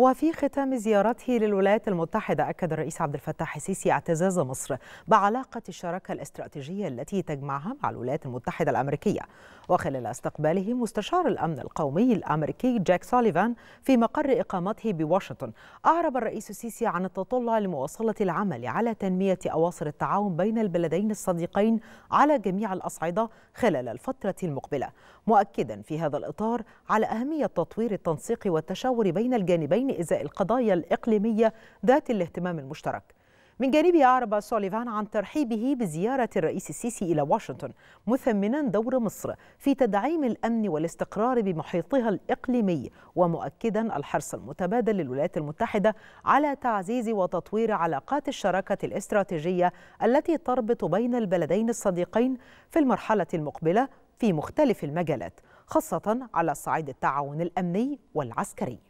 وفي ختام زيارته للولايات المتحدة أكد الرئيس عبد الفتاح السيسي اعتزاز مصر بعلاقة الشراكة الاستراتيجية التي تجمعها مع الولايات المتحدة الأمريكية وخلال استقباله مستشار الأمن القومي الأمريكي جاك سوليفان في مقر إقامته بواشنطن أعرب الرئيس السيسي عن التطلع لمواصلة العمل على تنمية أواصر التعاون بين البلدين الصديقين على جميع الأصعدة خلال الفترة المقبلة مؤكدا في هذا الإطار على أهمية تطوير التنسيق والتشاور بين الجانبين إزاء القضايا الإقليمية ذات الاهتمام المشترك من جانبه أعرب سوليفان عن ترحيبه بزيارة الرئيس السيسي إلى واشنطن مثمنا دور مصر في تدعيم الأمن والاستقرار بمحيطها الإقليمي ومؤكدا الحرص المتبادل للولايات المتحدة على تعزيز وتطوير علاقات الشراكة الاستراتيجية التي تربط بين البلدين الصديقين في المرحلة المقبلة في مختلف المجالات خاصة على صعيد التعاون الأمني والعسكري